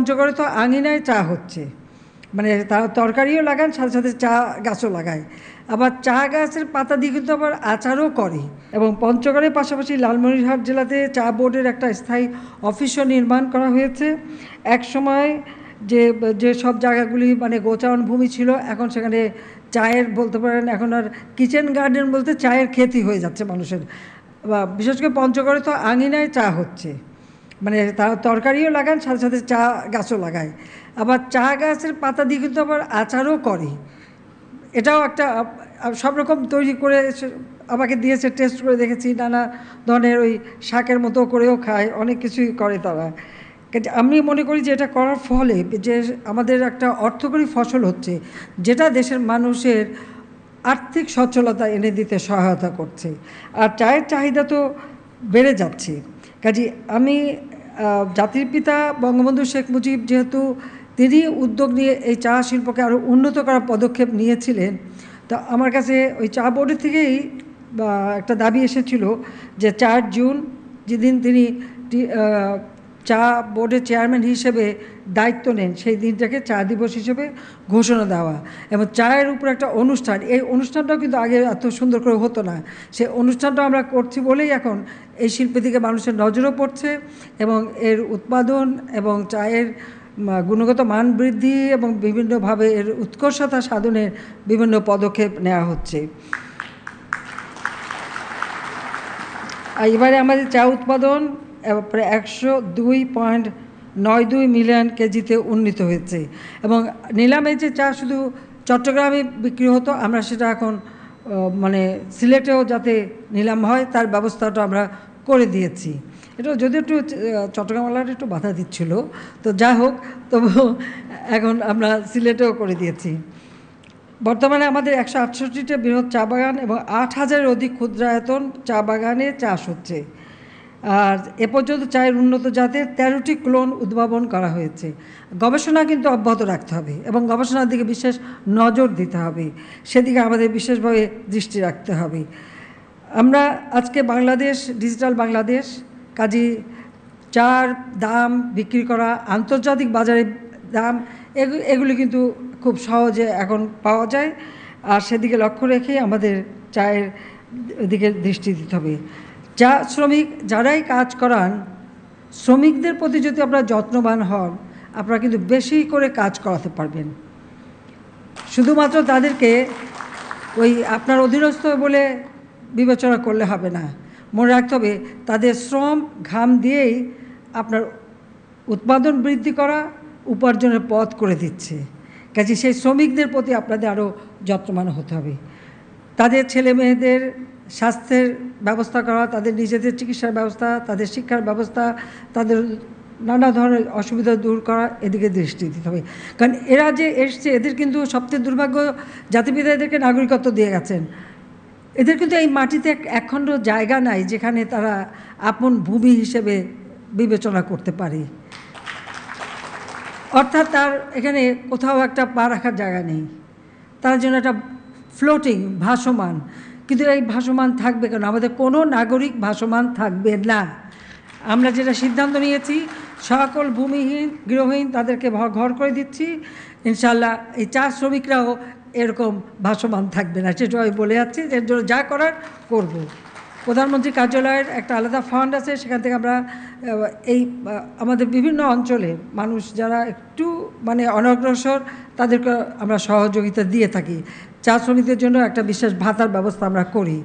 পঞ্চগড়ে তো আঙিনায় চা হচ্ছে মানে তারা তরকারিও লাগান সাথে সাথে চা গাছও লাগায় আবার চা গাছের পাতা দিয়ে কিন্তু আবার আচারও করে এবং পঞ্চগড়ের পাশাপাশি লালমনিরহাট জেলাতে চা বোর্ডের একটা স্থায়ী অফিসও নির্মাণ করা হয়েছে এক সময় যে যে সব জায়গাগুলি মানে গোচারণ ভূমি ছিল এখন সেখানে চায়ের বলতে পারেন এখন আর কিচেন গার্ডেন বলতে চায়ের ক্ষতি হয়ে যাচ্ছে মানুষের বিশেষ করে পঞ্চগড়ে তো আঙিনায় চা হচ্ছে মানে তারা তরকারিও লাগান সাথে সাথে চা গাছও লাগায় আবার চা গাছের পাতা দিয়ে কিন্তু আবার আচারও করে এটাও একটা সব রকম তৈরি করে আমাকে দিয়েছে টেস্ট করে দেখেছি নানা ধরনের ওই শাকের মতো করেও খায় অনেক কিছুই করে তারা আমি মনে করি যে এটা করার ফলে যে আমাদের একটা অর্থকরী ফসল হচ্ছে যেটা দেশের মানুষের আর্থিক সচ্ছলতা এনে দিতে সহায়তা করছে আর চায়ের চাহিদা তো বেড়ে যাচ্ছে কাজে আমি জাতির পিতা বঙ্গবন্ধু শেখ মুজিব যেহেতু তিনি উদ্যোগ নিয়ে এই চা শিল্পকে আরও উন্নত করার পদক্ষেপ নিয়েছিলেন তো আমার কাছে ওই চা বোর্ডের থেকেই একটা দাবি এসেছিল যে চার জুন যেদিন তিনি চা বোর্ডের চেয়ারম্যান হিসেবে দায়িত্ব নেন সেই দিনটাকে চা দিবস হিসেবে ঘোষণা দেওয়া এবং চায়ের উপর একটা অনুষ্ঠান এই অনুষ্ঠানটাও কিন্তু আগে এত সুন্দর করে হতো না সে অনুষ্ঠানটা আমরা করছি বলেই এখন এই শিল্পের দিকে মানুষের নজরও পড়ছে এবং এর উৎপাদন এবং চায়ের গুণগত মান বৃদ্ধি এবং বিভিন্নভাবে এর উৎকর্ষতা সাধনের বিভিন্ন পদক্ষেপ নেওয়া হচ্ছে এবারে আমাদের চা উৎপাদন প্রায় একশো দুই পয়েন্ট নয় দুই মিলিয়ন কেজিতে উন্নীত হয়েছে এবং নিলামে যে চা শুধু চট্টগ্রামে বিক্রি হতো আমরা সেটা এখন মানে সিলেটেও যাতে নিলাম হয় তার ব্যবস্থাটা আমরা করে দিয়েছি এটা যদিও একটু চট্টগ্রামওয়ালার একটু বাধা দিচ্ছিল তো যা হোক তবু এখন আমরা সিলেটেও করে দিয়েছি বর্তমানে আমাদের একশো আটষট্টিটা বৃহৎ চা বাগান এবং আট হাজারের অধিক ক্ষুদ্রায়তন চা বাগানে চাষ হচ্ছে আর এ পর্যন্ত চায়ের উন্নত জাতের তেরোটি ক্লোন উদ্ভাবন করা হয়েছে গবেষণা কিন্তু অব্যাহত রাখতে হবে এবং গবেষণার দিকে বিশেষ নজর দিতে হবে সেদিকে আমাদের বিশেষভাবে দৃষ্টি রাখতে হবে আমরা আজকে বাংলাদেশ ডিজিটাল বাংলাদেশ কাজী চার দাম বিক্রি করা আন্তর্জাতিক বাজারে দাম এগুলি কিন্তু খুব সহজে এখন পাওয়া যায় আর সেদিকে লক্ষ্য রেখে আমাদের চায়ের দিকে দৃষ্টি দিতে হবে যা শ্রমিক যারাই কাজ করান শ্রমিকদের প্রতি যদি আপনারা যত্নবান হন আপনারা কিন্তু বেশি করে কাজ করাতে পারবেন শুধুমাত্র তাদেরকে ওই আপনার অধীনস্থ বলে বিবেচনা করলে হবে না মনে রাখতে হবে তাদের শ্রম ঘাম দিয়েই আপনার উৎপাদন বৃদ্ধি করা উপার্জনের পথ করে দিচ্ছে কাজে সেই শ্রমিকদের প্রতি আপনাদের আরও যত্নবান হতে হবে তাদের ছেলে মেয়েদের স্বাস্থ্যের ব্যবস্থা করা তাদের নিজেদের চিকিৎসার ব্যবস্থা তাদের শিক্ষার ব্যবস্থা তাদের নানা ধরনের অসুবিধা দূর করা এদিকে দৃষ্টি দিতে হবে কারণ এরা যে এসছে এদের কিন্তু সবচেয়ে দুর্ভাগ্য জাতিপিতা এদেরকে নাগরিকত্ব দিয়ে গেছেন এদের কিন্তু এই মাটিতে একখণ্ড জায়গা নাই যেখানে তারা আপন ভূমি হিসেবে বিবেচনা করতে পারে অর্থাৎ তার এখানে কোথাও একটা পা রাখার জায়গা নেই তার জন্য একটা ফ্লোটিং ভাসমান কিন্তু এই ভাসমান থাকবে কেন আমাদের কোনো নাগরিক ভাসমান থাকবে না আমরা যেটা সিদ্ধান্ত নিয়েছি সকল ভূমিহীন গৃহহীন তাদেরকে ঘর করে দিচ্ছি ইনশাল্লাহ এই চা শ্রমিকরাও এরকম ভাসমান থাকবে না সেটা আমি বলে যাচ্ছি যে যা করার করবো প্রধানমন্ত্রী কার্যালয়ের একটা আলাদা ফান্ড আছে সেখান থেকে আমরা এই আমাদের বিভিন্ন অঞ্চলে মানুষ যারা একটু মানে অনগ্রসর তাদেরকে আমরা সহযোগিতা দিয়ে থাকি চা শ্রমিকদের জন্য একটা বিশেষ ভাতার ব্যবস্থা আমরা করি